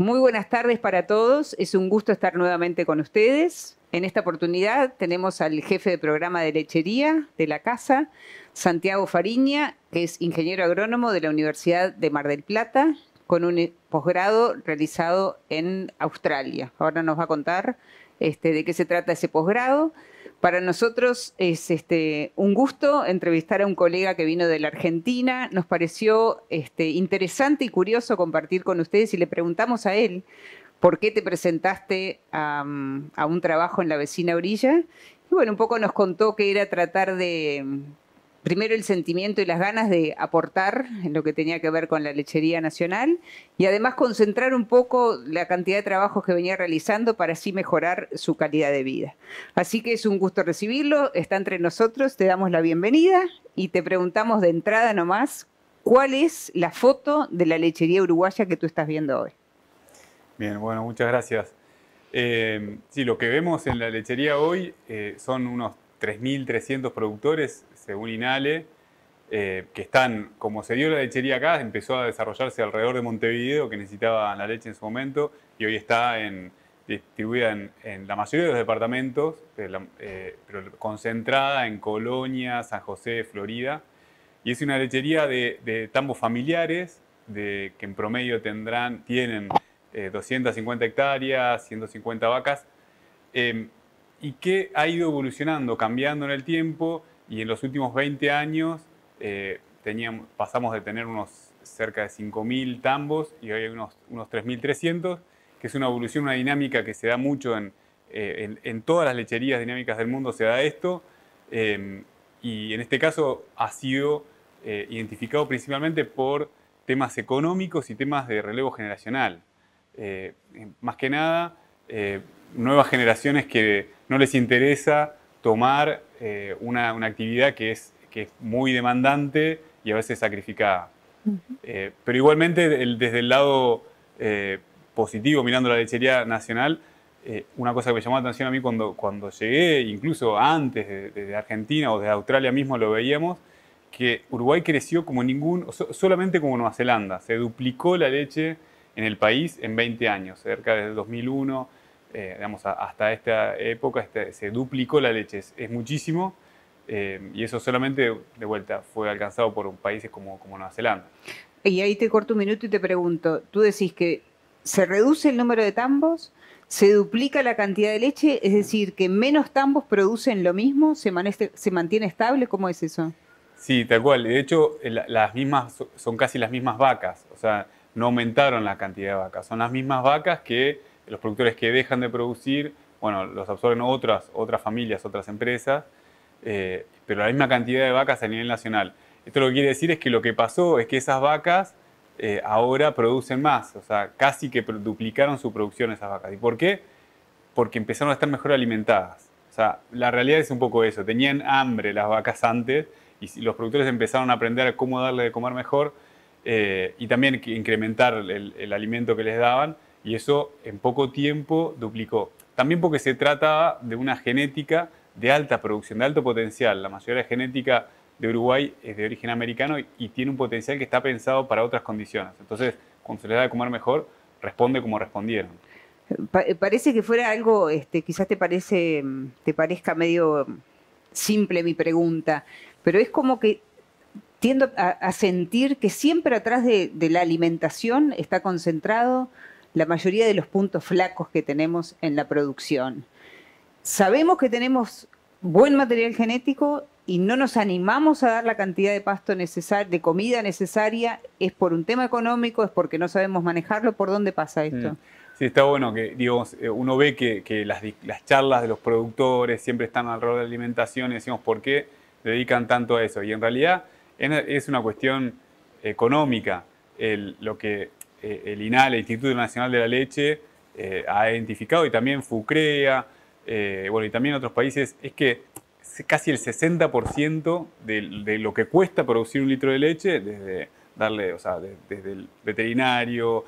Muy buenas tardes para todos. Es un gusto estar nuevamente con ustedes. En esta oportunidad tenemos al jefe de programa de lechería de la casa, Santiago Fariña, que es ingeniero agrónomo de la Universidad de Mar del Plata, con un eh, posgrado realizado en Australia. Ahora nos va a contar este, de qué se trata ese posgrado. Para nosotros es este, un gusto entrevistar a un colega que vino de la Argentina. Nos pareció este, interesante y curioso compartir con ustedes y le preguntamos a él por qué te presentaste a un trabajo en la vecina orilla. Y bueno, un poco nos contó que era tratar de primero el sentimiento y las ganas de aportar en lo que tenía que ver con la lechería nacional y además concentrar un poco la cantidad de trabajos que venía realizando para así mejorar su calidad de vida. Así que es un gusto recibirlo, está entre nosotros, te damos la bienvenida y te preguntamos de entrada nomás, ¿cuál es la foto de la lechería uruguaya que tú estás viendo hoy? Bien, bueno, muchas gracias. Eh, sí, lo que vemos en la lechería hoy eh, son unos 3.300 productores, según este, INALE, eh, que están, como se dio la lechería acá, empezó a desarrollarse alrededor de Montevideo, que necesitaba la leche en su momento, y hoy está distribuida en, la mayoría de los departamentos, eh, pero concentrada en Colonia, San José, Florida. Y es una lechería de, tambos familiares, de, que en promedio tendrán, tienen 250 eh, hectáreas, 150 vacas, y que ha ido evolucionando, cambiando en el tiempo y en los últimos 20 años eh, pasamos de tener unos cerca de 5.000 tambos y hoy hay unos, unos 3.300, que es una evolución, una dinámica que se da mucho en, eh, todas las lecherías dinámicas del mundo, se da esto. Em, y en este caso ha sido eh, identificado principalmente por temas económicos y temas de relevo generacional. más que nada, nuevas generaciones que no les interesa tomar eh, una, actividad que es, que es muy demandante y a veces sacrificada. Eh, pero igualmente, desde el lado eh, positivo, mirando la lechería nacional, una cosa que me llamó la atención a mí cuando, cuando llegué, incluso antes de, Argentina o de Australia mismo lo veíamos, que Uruguay creció como ningún, solamente como Nueva Zelanda, se duplicó la leche en el país en 20 años, cerca de 2001 eh, digamos, hasta esta época este, se duplicó la leche, es, muchísimo. Eh, y eso solamente, de vuelta, fue alcanzado por países como, como Nueva Zelanda. Y ahí te corto un minuto y te pregunto, tú decís que se reduce el número de tambos, se duplica la cantidad de leche, es decir, que menos tambos producen lo mismo, se, se mantiene estable, ¿cómo es eso? Sí, tal cual. De hecho, eh, las mismas son casi las mismas vacas, o sea, no aumentaron la cantidad de vacas, son las mismas vacas que los productores que dejan de producir, bueno, los absorben otras, otras familias, otras empresas, eh, pero la misma cantidad de vacas a nivel nacional. Esto lo que quiere decir es que lo que pasó es que esas vacas eh, ahora producen más, o sea, casi que duplicaron su producción esas vacas. ¿Y por qué? Porque empezaron a estar mejor alimentadas. O sea, la realidad es un poco eso, tenían hambre las vacas antes y los productores empezaron a aprender cómo darle de comer mejor eh, y también incrementar el alimento que les daban y eso en poco tiempo duplicó. También porque se trata de una genética de alta producción, de alto potencial. La mayoría de la genética de Uruguay es de origen americano y, tiene un potencial que está pensado para otras condiciones. Entonces, con se de comer mejor, responde como respondieron. parece que fuera algo, este, quizás te, parece, te parezca medio simple mi pregunta, pero es como que tiendo a, sentir que siempre atrás de la alimentación está concentrado la mayoría de los puntos flacos que tenemos en la producción. Sabemos que tenemos buen material genético y no nos animamos a dar la cantidad de pasto necesaria, de comida necesaria, es por un tema económico, es porque no sabemos manejarlo, ¿por dónde pasa esto? Mm. Sí, está bueno que, digamos, eh, uno ve que, las, charlas de los productores siempre están alrededor de la alimentación y decimos, ¿por qué dedican tanto a eso? Y en realidad es una cuestión económica. lo que eh, el INAL, el Instituto Nacional de la Leche, eh, ha identificado, y también FUCREA, eh, bueno, y también otros países, es que casi el 60% de, lo que cuesta producir un litro de leche, desde darle, desde el veterinario,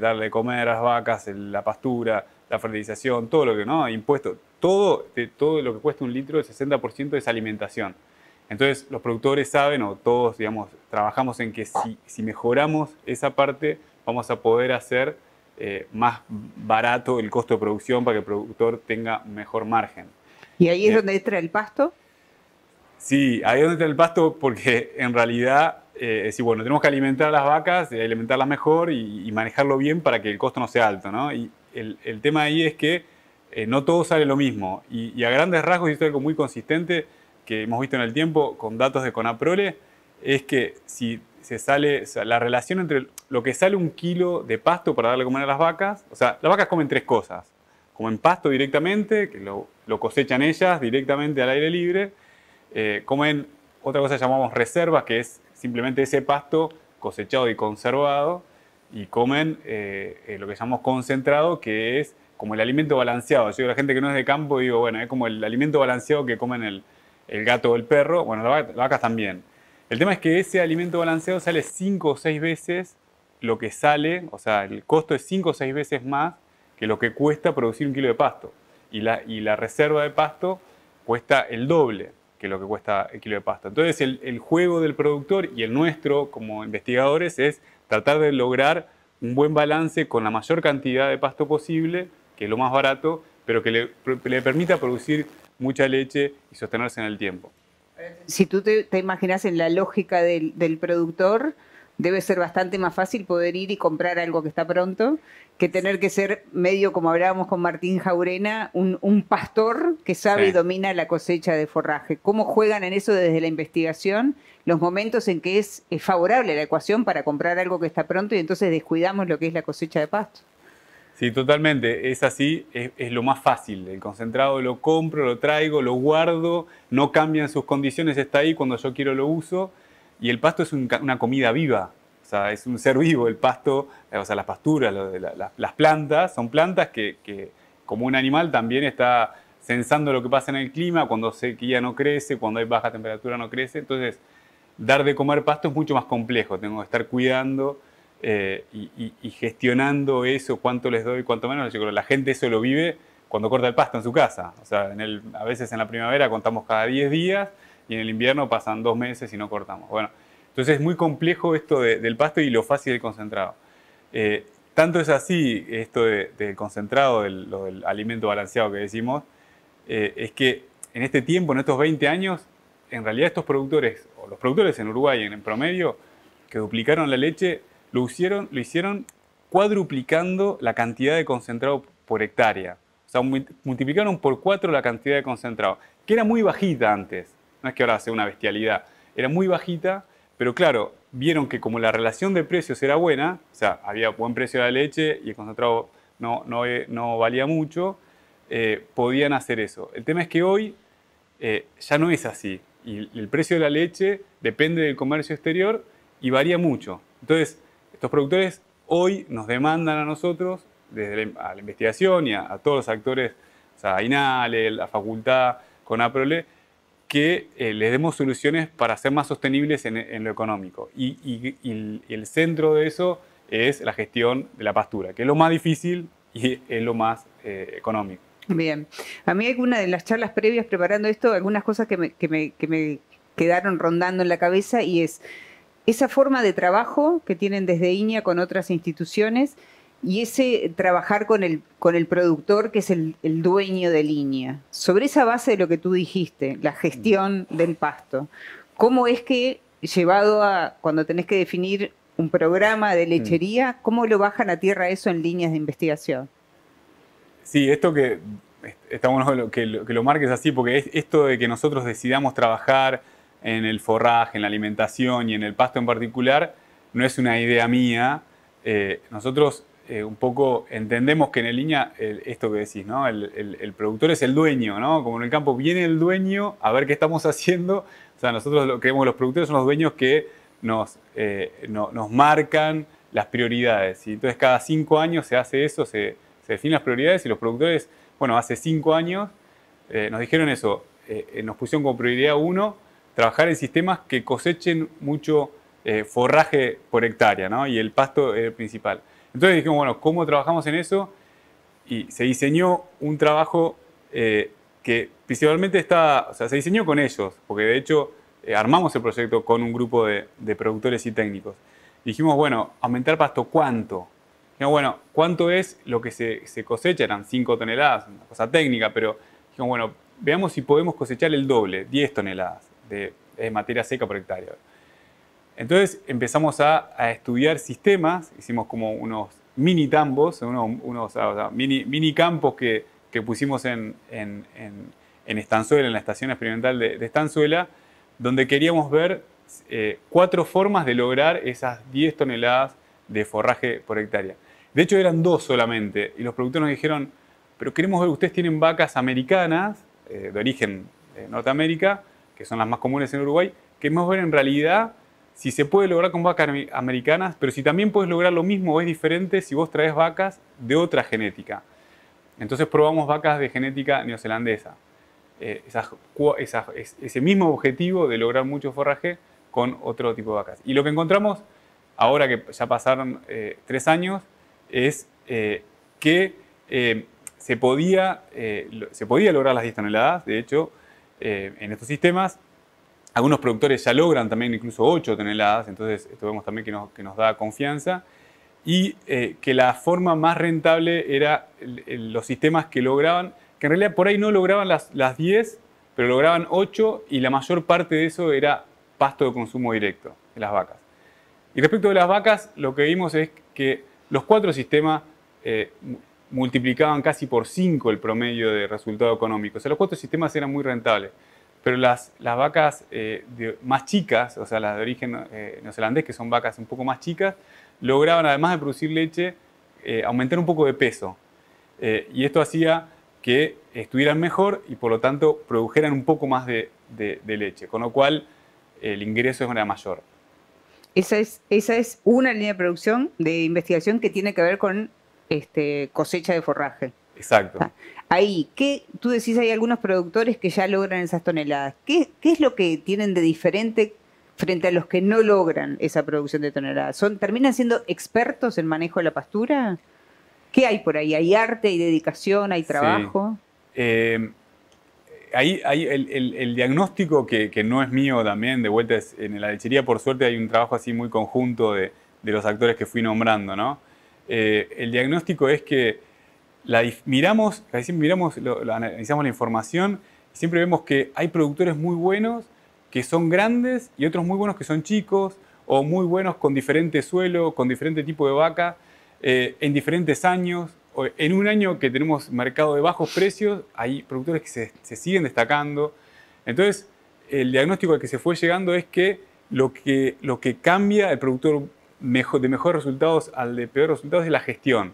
darle de comer a las vacas, la pastura, la fertilización, todo lo que, ¿no? Impuesto, todo, todo lo que cuesta un litro, el 60% es alimentación. Entonces los productores saben, o todos, digamos, trabajamos en que si mejoramos esa parte, vamos a poder hacer eh, más barato el costo de producción para que el productor tenga mejor margen. ¿Y ahí es eh, donde entra el pasto? Sí, ahí es donde entra el pasto porque en realidad eh, decir, bueno, tenemos que alimentar a las vacas, eh, alimentarlas mejor y, manejarlo bien para que el costo no sea alto, ¿no? Y el, el tema ahí es que no todo sale lo mismo. Y, y a grandes rasgos, y esto es algo muy consistente que hemos visto en el tiempo con datos de Conaprole, es que si se sale, la relación entre lo que sale un kilo de pasto para darle a comer a las vacas, o sea, las vacas comen tres cosas, comen pasto directamente, que lo, cosechan ellas directamente al aire libre, eh, comen otra cosa que llamamos reservas, que es simplemente ese pasto cosechado y conservado, y comen eh, eh, lo que llamamos concentrado, que es como el alimento balanceado. Yo la gente que no es de campo, digo, bueno, es como el alimento balanceado que comen el, el gato o el perro, bueno, las vacas también. El tema es que ese alimento balanceado sale 5 o 6 veces lo que sale, o sea, el costo es 5 o 6 veces más que lo que cuesta producir un kilo de pasto. Y la, reserva de pasto cuesta el doble que lo que cuesta el kilo de pasto. Entonces el, juego del productor y el nuestro como investigadores es tratar de lograr un buen balance con la mayor cantidad de pasto posible, que es lo más barato, pero que le, le permita producir mucha leche y sostenerse en el tiempo si tú te, imaginas en la lógica del, productor, debe ser bastante más fácil poder ir y comprar algo que está pronto que tener que ser medio, como hablábamos con Martín Jaurena, un, pastor que sabe y domina la cosecha de forraje. ¿Cómo juegan en eso desde la investigación? Los momentos en que es favorable la ecuación para comprar algo que está pronto y entonces descuidamos lo que es la cosecha de pasto. Sí, totalmente. Es así, es, lo más fácil. El concentrado lo compro, lo traigo, lo guardo, no cambian sus condiciones, está ahí, cuando yo quiero lo uso. Y el pasto es una comida viva, o sea, es un ser vivo. El pasto, eh, o sea, las pasturas, las plantas, son plantas que, que, como un animal, también está sensando lo que pasa en el clima, cuando sequía no crece, cuando hay baja temperatura no crece. Entonces, dar de comer pasto es mucho más complejo, tengo que estar cuidando eh, y, gestionando eso, cuánto les doy, cuánto menos, yo la gente eso lo vive cuando corta el pasto en su casa. O sea, en a veces en la primavera contamos cada 10 días y en el invierno pasan dos meses y no cortamos. Bueno, entonces es muy complejo esto del pasto y lo fácil del concentrado. Eh, tanto es así esto del concentrado, del, lo del alimento balanceado que decimos, eh, es que en este tiempo, en estos 20 años, en realidad estos productores, o los productores en Uruguay en promedio, que duplicaron la leche, lo hicieron, lo hicieron cuadruplicando la cantidad de concentrado por hectárea. O sea, multiplicaron por cuatro la cantidad de concentrado, que era muy bajita antes. No es que ahora sea una bestialidad, era muy bajita, pero claro, vieron que como la relación de precios era buena, o sea, había buen precio de la leche y el concentrado no, no, valía mucho, eh, podían hacer eso. El tema es que hoy eh, ya no es así. Y el precio de la leche depende del comercio exterior y varía mucho. Entonces, estos productores hoy nos demandan a nosotros, desde la, investigación y a, todos los actores, o sea, a INALE, la facultad, con APROLE, que eh, les demos soluciones para ser más sostenibles en, lo económico. Y, el centro de eso es la gestión de la pastura, que es lo más difícil y es lo más eh, económico. Bien, a mí alguna de las charlas previas preparando esto, algunas cosas que me quedaron rondando en la cabeza y es esa forma de trabajo que tienen desde INEA con otras instituciones y ese trabajar con el, con el productor que es el, dueño de línea. Sobre esa base de lo que tú dijiste, la gestión mm. del pasto, ¿cómo es que llevado a cuando tenés que definir un programa de mm. lechería, ¿cómo lo bajan a tierra eso en líneas de investigación? Sí, esto que está bueno que lo, marques así, porque esto de que nosotros decidamos trabajar en el forraje, en la alimentación y en el pasto en particular, no es una idea mía. Eh, nosotros eh, un poco entendemos que en el línea, esto que decís, El, productor es el dueño, Como en el campo viene el dueño a ver qué estamos haciendo. O sea, nosotros lo, creemos que los productores son los dueños que nos, eh, nos marcan las prioridades. Y entonces cada cinco años se hace eso, se, se definen las prioridades y los productores, bueno, hace cinco años nos dijeron eso, nos pusieron como prioridad uno trabajar en sistemas que cosechen mucho eh, forraje por hectárea, ¿no? Y el pasto es el principal. Entonces dijimos, bueno, ¿cómo trabajamos en eso? Y se diseñó un trabajo eh, que principalmente está, o sea, se diseñó con ellos, porque de hecho eh, armamos el proyecto con un grupo de, productores y técnicos. dijimos, bueno, aumentar pasto, ¿cuánto? Dijimos, bueno, ¿cuánto es lo que se, se cosecha? Eran 5 toneladas, una cosa técnica, pero dijimos, bueno, veamos si podemos cosechar el doble, 10 toneladas de, eh, materia seca por hectárea. Entonces empezamos a, estudiar sistemas, hicimos como unos mini tambos, unos, mini, campos que, pusimos en, Estanzuela, en la estación experimental de, Estanzuela, donde queríamos ver eh, cuatro formas de lograr esas 10 toneladas de forraje por hectárea. De hecho eran dos solamente y los productores nos dijeron, pero queremos ver, ustedes tienen vacas americanas, eh, de origen Norteamérica, que son las más comunes en Uruguay, que es más ver en realidad si se puede lograr con vacas americanas, pero si también puedes lograr lo mismo o es diferente si vos traes vacas de otra genética. Entonces probamos vacas de genética neozelandesa. Eh, esas, ese mismo objetivo de lograr mucho forraje con otro tipo de vacas. Y lo que encontramos, ahora que ya pasaron eh, tres años, es eh, que se podía, se podía lograr las 10 toneladas. De hecho, eh, en estos sistemas. Algunos productores ya logran también incluso 8 toneladas, entonces esto vemos también que nos, da confianza. Y eh, que la forma más rentable era los sistemas que lograban, que en realidad por ahí no lograban las, las 10, pero lograban 8 y la mayor parte de eso era pasto de consumo directo de las vacas. Y respecto de las vacas, lo que vimos es que los cuatro sistemas eh, multiplicaban casi por 5 el promedio de resultado económico. O sea, los cuatro sistemas eran muy rentables. Pero las, las vacas eh, más chicas, o sea, las de origen eh, neozelandés, que son vacas un poco más chicas, lograban, además de producir leche, eh, aumentar un poco de peso. y esto hacía que estuvieran mejor y por lo tanto produjeran un poco más de, leche, con lo cual el ingreso era mayor. Esa es, esa es una línea de producción, de investigación que tiene que ver con este, cosecha de forraje. Exacto. Ah, ahí, ¿qué, tú decís hay algunos productores que ya logran esas toneladas. ¿Qué, es lo que tienen de diferente frente a los que no logran esa producción de toneladas? ¿Son, ¿Terminan siendo expertos en manejo de la pastura? ¿Qué hay por ahí? ¿Hay arte, hay dedicación, hay trabajo? Eh, ahí hay el, diagnóstico que, no es mío también, de vuelta en la lechería, por suerte hay un trabajo así muy conjunto de, de los actores que fui nombrando, ¿no? Eh, el diagnóstico es que la, miramos, miramos analizamos la información siempre vemos que hay productores muy buenos que son grandes y otros muy buenos que son chicos o muy buenos con diferente suelo, con diferente tipo de vaca, eh, en diferentes años. En un año que tenemos mercado de bajos precios, hay productores que se, siguen destacando. Entonces, el diagnóstico al que se fue llegando es que lo que, lo que cambia el productor de mejores resultados al de peores resultados es la gestión.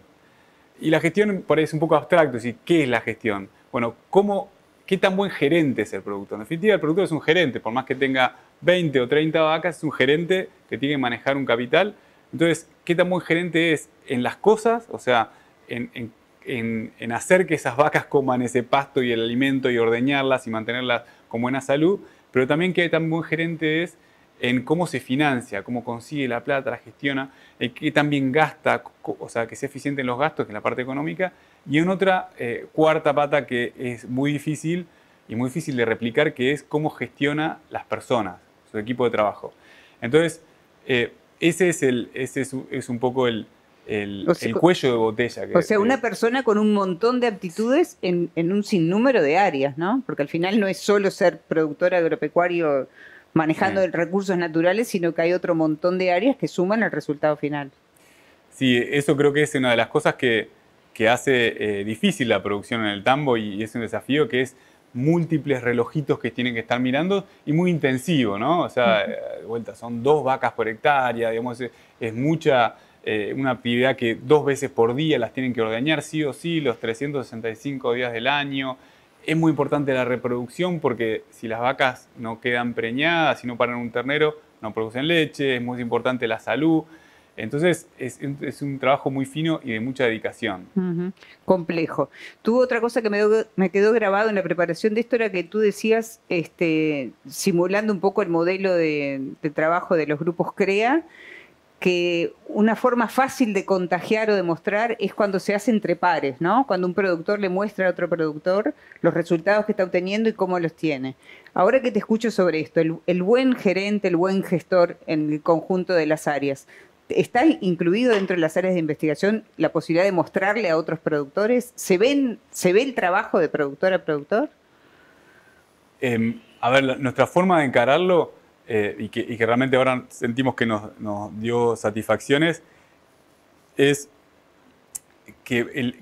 Y la gestión parece un poco abstracto, es ¿qué es la gestión? Bueno, ¿cómo, ¿qué tan buen gerente es el productor? En definitiva, el productor es un gerente, por más que tenga 20 o 30 vacas, es un gerente que tiene que manejar un capital. Entonces, ¿qué tan buen gerente es en las cosas? O sea, en, en, en, en hacer que esas vacas coman ese pasto y el alimento y ordeñarlas y mantenerlas con buena salud, pero también qué tan buen gerente es en cómo se financia, cómo consigue la plata, la gestiona, eh, qué también gasta, o sea, que sea eficiente en los gastos, que es la parte económica, y en otra eh, cuarta pata que es muy difícil y muy difícil de replicar, que es cómo gestiona las personas, su equipo de trabajo. Entonces, eh, ese, es el, ese es, un poco el, el, cuello de botella. o sea, una persona con un montón de aptitudes en, en, un sinnúmero de áreas, ¿no? Porque al final no es solo ser productor agropecuario manejando los recursos naturales, sino que hay otro montón de áreas que suman el resultado final. Sí, eso creo que es una de las cosas que, hace eh, difícil la producción en el tambo y, es un desafío que es múltiples relojitos que tienen que estar mirando y muy intensivo, ¿no? O sea, eh, de vuelta, son dos vacas por hectárea, digamos, es, mucha, eh, una actividad que dos veces por día las tienen que ordeñar sí o sí, los 365 días del año es muy importante la reproducción porque si las vacas no quedan preñadas, si no paran un ternero, no producen leche, es muy importante la salud. Entonces es, un trabajo muy fino y de mucha dedicación. Complejo. Tuvo otra cosa que me, quedó grabado en la preparación de esto era que tú decías, este, simulando un poco el modelo de trabajo de los grupos CREA, que una forma fácil de contagiar o de mostrar es cuando se hace entre pares, ¿no? Cuando un productor le muestra a otro productor los resultados que está obteniendo y cómo los tiene. Ahora que te escucho sobre esto, el, buen gerente, el buen gestor en el conjunto de las áreas, ¿está incluido dentro de las áreas de investigación la posibilidad de mostrarle a otros productores? ¿Se, ven, se ve el trabajo de productor a productor? Em, a ver, nuestra forma de encararlo eh, y, que, realmente ahora sentimos que nos, dio satisfacciones, es que,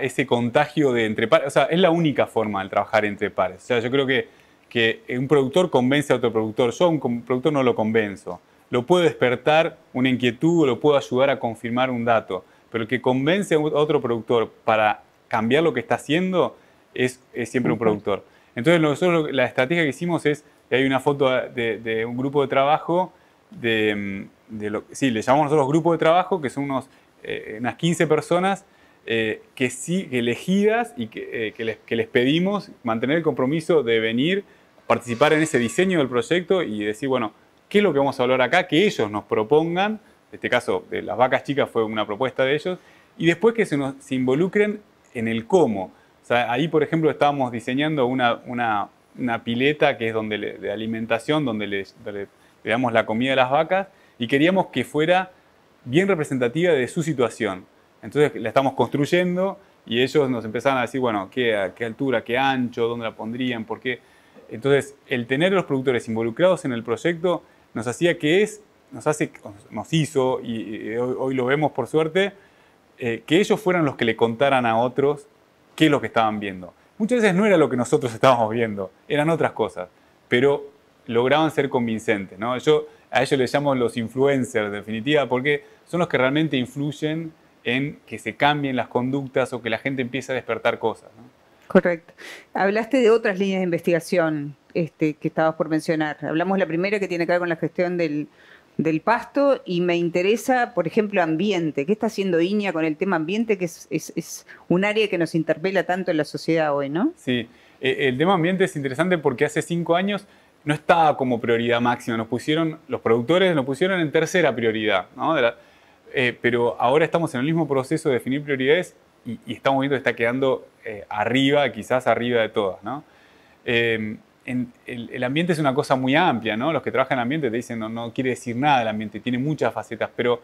ese contagio de entre pares, o sea, es la única forma de trabajar entre pares. O sea, yo creo que, que un productor convence a otro productor, yo a un productor no lo convenzo. Lo puedo despertar una inquietud, o lo puedo ayudar a confirmar un dato, pero el que convence a otro productor para cambiar lo que está haciendo es siempre un productor. Entonces nosotros la estrategia que hicimos es hay una foto de, un grupo de trabajo, sí, le llamamos nosotros grupo de trabajo, que son eh, unas 15 personas eh, que elegidas y eh, que, les, pedimos mantener el compromiso de venir, participar en ese diseño del proyecto y decir, bueno, ¿qué es lo que vamos a hablar acá? Que ellos nos propongan, en este caso de las vacas chicas fue una propuesta de ellos, y después que se, involucren en el cómo. ahí, por ejemplo, estábamos diseñando una una pileta que es donde de alimentación, donde le, damos la comida a las vacas y queríamos que fuera bien representativa de su situación. Entonces la estamos construyendo y ellos nos empezaron a decir, bueno, ¿qué, a qué altura, qué ancho, dónde la pondrían, por qué. Entonces, el tener a los productores involucrados en el proyecto nos hacía que es, nos, hace, nos hizo, y, hoy, lo vemos por suerte, eh, que ellos fueran los que le contaran a otros qué es lo que estaban viendo. Muchas veces no era lo que nosotros estábamos viendo, eran otras cosas, pero lograban ser convincentes. ¿no? Yo a ellos les llamo los influencers, definitiva, porque son los que realmente influyen en que se cambien las conductas o que la gente empiece a despertar cosas. Correcto. Hablaste de otras líneas de investigación este, que estabas por mencionar. Hablamos la primera que tiene que ver con la gestión del, del pasto y me interesa, por ejemplo, ambiente. ¿Qué está haciendo Iña con el tema ambiente, que es, un área que nos interpela tanto en la sociedad hoy, ¿no? Sí, eh, el tema ambiente es interesante porque hace cinco años no estaba como prioridad máxima, nos pusieron, los productores nos pusieron en tercera prioridad, ¿no? Eh, pero ahora estamos en el mismo proceso de definir prioridades y, estamos viendo que está quedando eh, arriba, quizás arriba de todas, ¿no? el, ambiente es una cosa muy amplia, Los que trabajan en ambiente te dicen no, quiere decir nada el ambiente, tiene muchas facetas, pero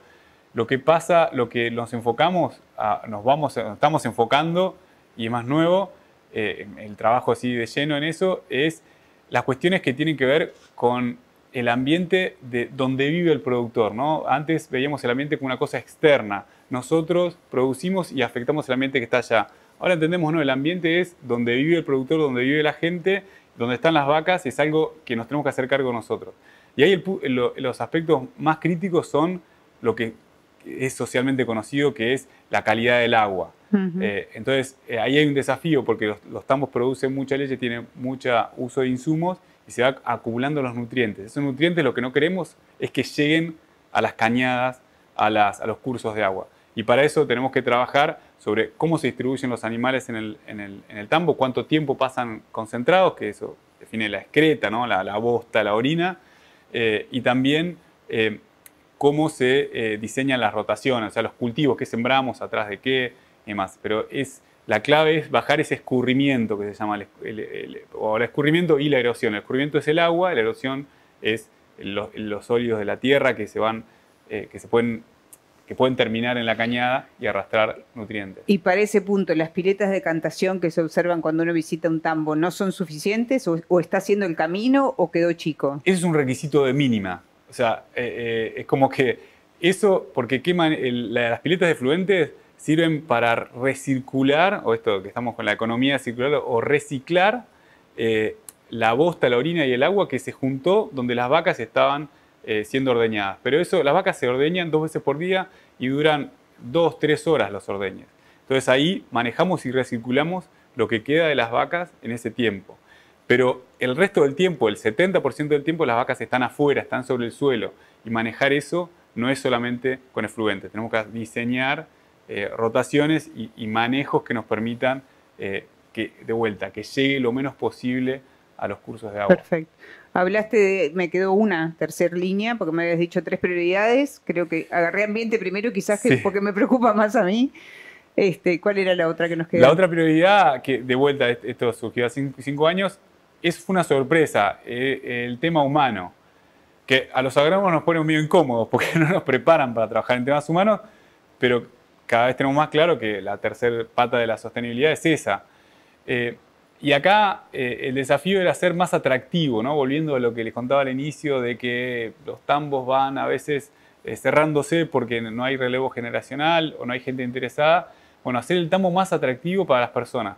lo que pasa, lo que nos enfocamos, nos vamos, estamos enfocando y es más nuevo, eh, el trabajo así de lleno en eso es las cuestiones que tienen que ver con el ambiente de donde vive el productor, Antes veíamos el ambiente como una cosa externa. Nosotros producimos y afectamos el ambiente que está allá. Ahora entendemos, no, el ambiente es donde vive el productor, donde vive la gente donde están las vacas es algo que nos tenemos que hacer cargo nosotros. Y ahí los aspectos más críticos son lo que es socialmente conocido, que es la calidad del agua. Eh, entonces, eh, ahí hay un desafío porque los, tambos producen mucha leche, tienen mucho uso de insumos y se va acumulando los nutrientes. Esos nutrientes lo que no queremos es que lleguen a las cañadas, a, a los cursos de agua. Y para eso tenemos que trabajar sobre cómo se distribuyen los animales en el, en tambo, cuánto tiempo pasan concentrados, que eso define la excreta, ¿no? la, la bosta, la orina, eh, y también eh, cómo se eh, diseñan las rotaciones, o sea, los cultivos, qué sembramos, atrás de qué y demás. Pero es, la clave es bajar ese escurrimiento que se llama, el, o el escurrimiento y la erosión. El escurrimiento es el agua, la erosión es los, los sólidos de la tierra que se van, que se pueden que pueden terminar en la cañada y arrastrar nutrientes. Y para ese punto, ¿las piletas de cantación que se observan cuando uno visita un tambo no son suficientes o, está haciendo el camino o quedó chico? Ese es un requisito de mínima. O sea, eh, eh, es como que eso, porque queman las piletas de fluentes sirven para recircular, o esto que estamos con la economía circular, o reciclar eh, la bosta, la orina y el agua que se juntó donde las vacas estaban eh, siendo ordeñadas. Pero eso, las vacas se ordeñan dos veces por día y duran dos, tres horas las ordeñas. Entonces ahí manejamos y recirculamos lo que queda de las vacas en ese tiempo. Pero el resto del tiempo, el 70% del tiempo, las vacas están afuera, están sobre el suelo. Y manejar eso no es solamente con efluentes. Tenemos que diseñar eh, rotaciones y, manejos que nos permitan eh, que, de vuelta, que llegue lo menos posible a los cursos de agua. Perfecto. Hablaste de, me quedó una tercer línea, porque me habías dicho tres prioridades. Creo que agarré ambiente primero, quizás porque me preocupa más a mí. Este, ¿Cuál era la otra que nos quedó? La otra prioridad, que de vuelta esto surgió hace cinco años, es, una sorpresa, eh, el tema humano, que a los agrónomos nos pone medio incómodos porque no nos preparan para trabajar en temas humanos, pero cada vez tenemos más claro que la tercera pata de la sostenibilidad es esa. Eh, y acá eh, el desafío era ser más atractivo, volviendo a lo que les contaba al inicio, de que los tambos van a veces eh, cerrándose porque no hay relevo generacional o no hay gente interesada. Bueno, hacer el tambo más atractivo para las personas,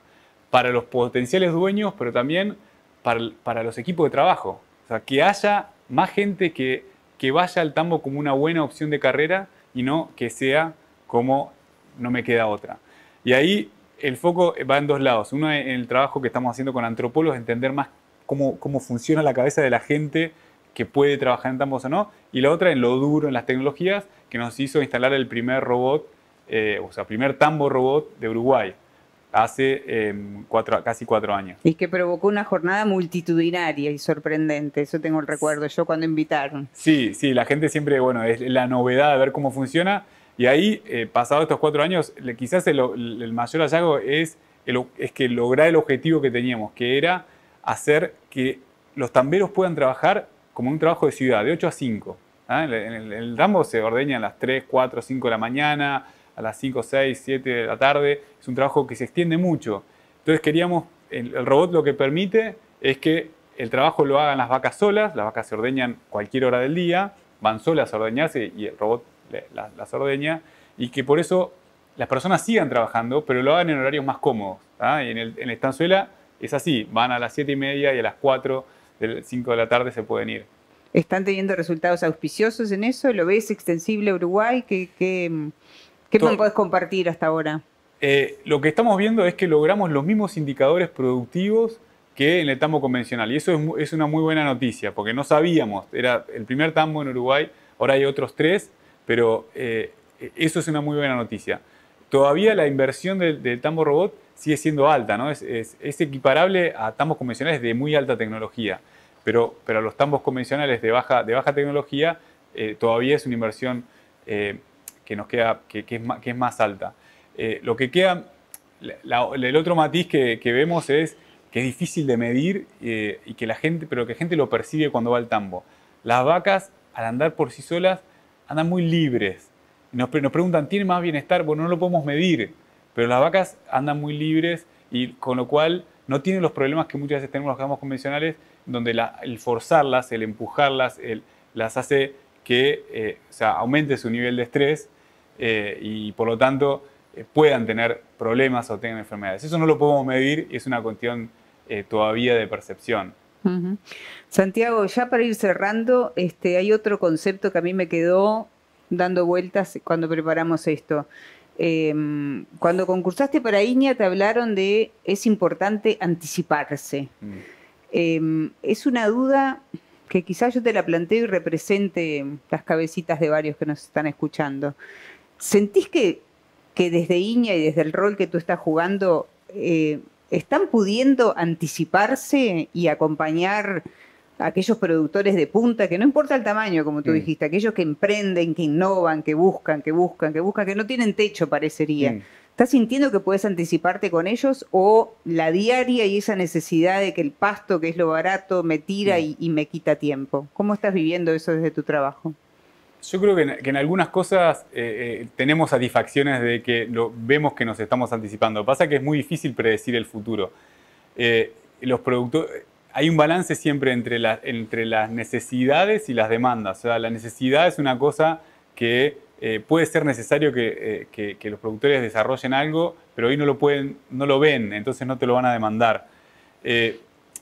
para los potenciales dueños, pero también para, para los equipos de trabajo. O sea, que haya más gente que, que vaya al tambo como una buena opción de carrera y no que sea como no me queda otra. Y ahí el foco va en dos lados. Uno en el trabajo que estamos haciendo con antropólogos, entender más cómo, cómo funciona la cabeza de la gente que puede trabajar en tambos o no, y la otra en lo duro, en las tecnologías, que nos hizo instalar el primer robot, eh, o sea, primer tambo robot de Uruguay, hace em, casi cuatro años. Y que provocó una jornada multitudinaria y sorprendente, eso tengo el recuerdo, yo cuando invitaron. Sí, sí, la gente siempre, bueno, es la novedad de ver cómo funciona, y ahí, eh, pasado estos cuatro años, quizás el, mayor hallazgo es, es que lograr el objetivo que teníamos, que era hacer que los tamberos puedan trabajar como un trabajo de ciudad, de 8 a 5. ¿ah? En, el, Rambo se ordeña a las 3, 4, 5 de la mañana, a las 5, 6, 7 de la tarde. Es un trabajo que se extiende mucho. Entonces queríamos, el robot lo que permite es que el trabajo lo hagan las vacas solas, las vacas se ordeñan cualquier hora del día, van solas a ordeñarse y el robot la, la, y que por eso las personas sigan trabajando, pero lo hagan en horarios más cómodos. Y en, el, Estanzuela es así, van a las 7 y media y a las 4, del 5 de la tarde se pueden ir. ¿Están teniendo resultados auspiciosos en eso? ¿Lo ves extensible Uruguay? ¿Qué, qué, podés compartir hasta ahora? Eh, lo que estamos viendo es que logramos los mismos indicadores productivos que en el tambo convencional. Y eso es, es, una muy buena noticia, porque no sabíamos, era el primer tambo en Uruguay, ahora hay otros tres, pero eh, eso es una muy buena noticia. Todavía la inversión del, tambo robot sigue siendo alta, ¿no? Es, equiparable a tambos convencionales de muy alta tecnología, pero, pero los tambos convencionales de baja, tecnología eh, todavía es una inversión eh, que nos queda, que, es, más, alta. lo que queda, el otro matiz que, vemos es que es difícil de medir y que la gente, pero que la gente lo percibe cuando va al tambo. Las vacas, al andar por sí solas, andan muy libres. Nos, preguntan, ¿tiene más bienestar? Bueno, no lo podemos medir, pero las vacas andan muy libres y con lo cual no tienen los problemas que muchas veces tenemos los gamos convencionales, donde el forzarlas, el empujarlas, las hace que eh, aumente su nivel de estrés eh, y por lo tanto eh, puedan tener problemas o tengan enfermedades. Eso no lo podemos medir y es una cuestión todavía de percepción. Santiago, ya para ir cerrando, este, hay otro concepto que a mí me quedó dando vueltas cuando preparamos esto. Em, cuando concursaste para Iña te hablaron de es importante anticiparse. Mm. Em, es una duda que quizás yo te la planteo y represente las cabecitas de varios que nos están escuchando. ¿Sentís que, desde Iña y desde el rol que tú estás jugando eh, ¿Están pudiendo anticiparse y acompañar a aquellos productores de punta, que no importa el tamaño, como tú dijiste, aquellos que emprenden, que innovan, que buscan, que buscan, que buscan, que no tienen techo, parecería? ¿Estás sintiendo que puedes anticiparte con ellos o la diaria y esa necesidad de que el pasto, que es lo barato, me tira y me quita tiempo? ¿Cómo estás viviendo eso desde tu trabajo? Yo creo que en, algunas cosas eh, eh, tenemos satisfacciones de que vemos que nos estamos anticipando. Pasa que es muy difícil predecir el futuro. Eh, los productores, hay un balance siempre entre, las necesidades y las demandas. O sea, la necesidad es una cosa que puede ser necesario que, los productores desarrollen algo, pero hoy no lo, pueden, no lo ven, entonces no te lo van a demandar.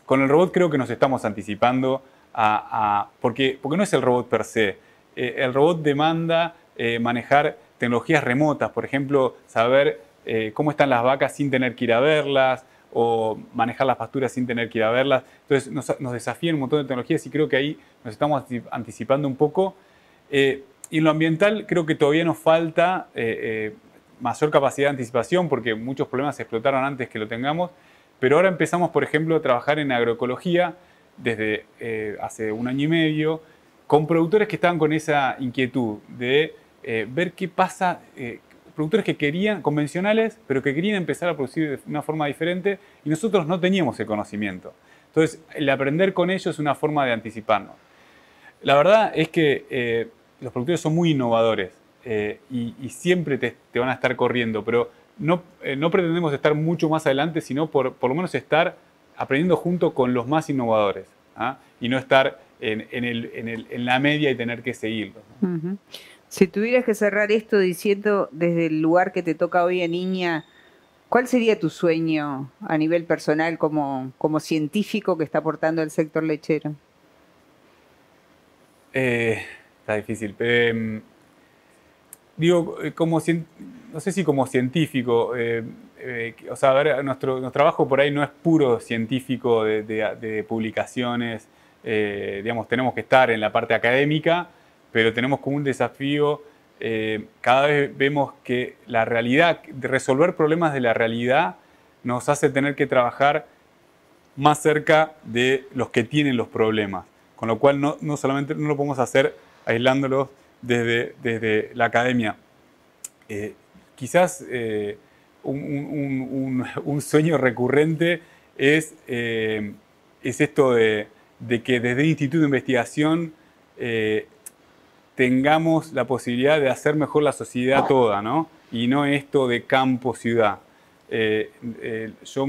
con el robot creo que nos estamos anticipando a, porque no es el robot per se eh, el robot demanda eh, manejar tecnologías remotas, por ejemplo, saber eh, cómo están las vacas sin tener que ir a verlas o manejar las pasturas sin tener que ir a verlas. Entonces nos, nos desafían un montón de tecnologías y creo que ahí nos estamos anticipando un poco. y en lo ambiental creo que todavía nos falta mayor capacidad de anticipación porque muchos problemas se explotaron antes que lo tengamos, pero ahora empezamos, por ejemplo, a trabajar en agroecología desde hace un año y medio, con productores que estaban con esa inquietud de eh, ver qué pasa, eh, productores que querían, convencionales, pero que querían empezar a producir de una forma diferente y nosotros no teníamos el conocimiento. Entonces, el aprender con ellos es una forma de anticiparnos. La verdad es que eh, los productores son muy innovadores y, siempre te, van a estar corriendo, pero no, no pretendemos estar mucho más adelante, sino por, por, lo menos estar aprendiendo junto con los más innovadores ¿ah? y no estar en, la media y tener que seguirlo. Si tuvieras que cerrar esto diciendo desde el lugar que te toca hoy a niña, ¿cuál sería tu sueño a nivel personal como, científico que está aportando el sector lechero? Eh, está difícil. Em, digo, eh, como no sé si como científico, eh, o sea, nuestro, trabajo por ahí no es puro científico de publicaciones, eh, digamos, tenemos que estar en la parte académica, pero tenemos como un desafío, eh, cada vez vemos que la realidad, resolver problemas de la realidad nos hace tener que trabajar más cerca de los que tienen los problemas, con lo cual no, solamente no lo podemos hacer aislándolos desde, desde la academia. Eh, quizás un, sueño recurrente es, es esto de, de que desde el Instituto de Investigación eh, tengamos la posibilidad de hacer mejor la sociedad toda, ¿no? Y no esto de campo-ciudad. Eh, eh, yo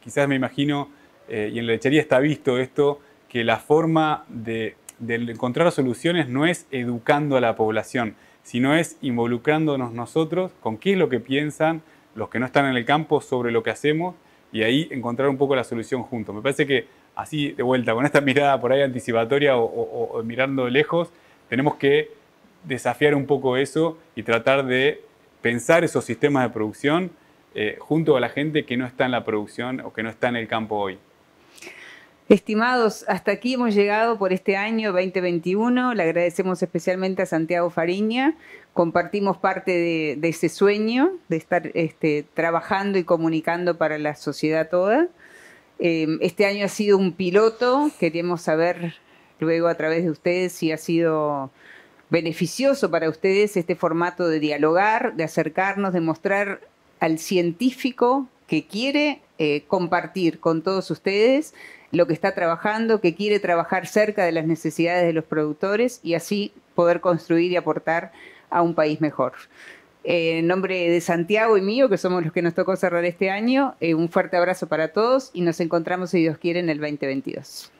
quizás me imagino, y en la lechería está visto esto, que la forma de, encontrar soluciones no es educando a la población, sino es involucrándonos nosotros con qué es lo que piensan los que no están en el campo sobre lo que hacemos y ahí encontrar un poco la solución juntos. Me parece que así de vuelta, con esta mirada por ahí anticipatoria o, mirando lejos, tenemos que desafiar un poco eso y tratar de pensar esos sistemas de producción eh, junto a la gente que no está en la producción o que no está en el campo hoy. Estimados, hasta aquí hemos llegado por este año 2021. Le agradecemos especialmente a Santiago Fariña. Compartimos parte de, ese sueño de estar este, trabajando y comunicando para la sociedad toda. Em, este año ha sido un piloto, queremos saber luego a través de ustedes si ha sido beneficioso para ustedes este formato de dialogar, de acercarnos, de mostrar al científico que quiere eh, compartir con todos ustedes lo que está trabajando, que quiere trabajar cerca de las necesidades de los productores y así poder construir y aportar a un país mejor en nombre de Santiago y mío, que somos los que nos tocó cerrar este año, eh, un fuerte abrazo para todos y nos encontramos, si Dios quiere, en el 2022.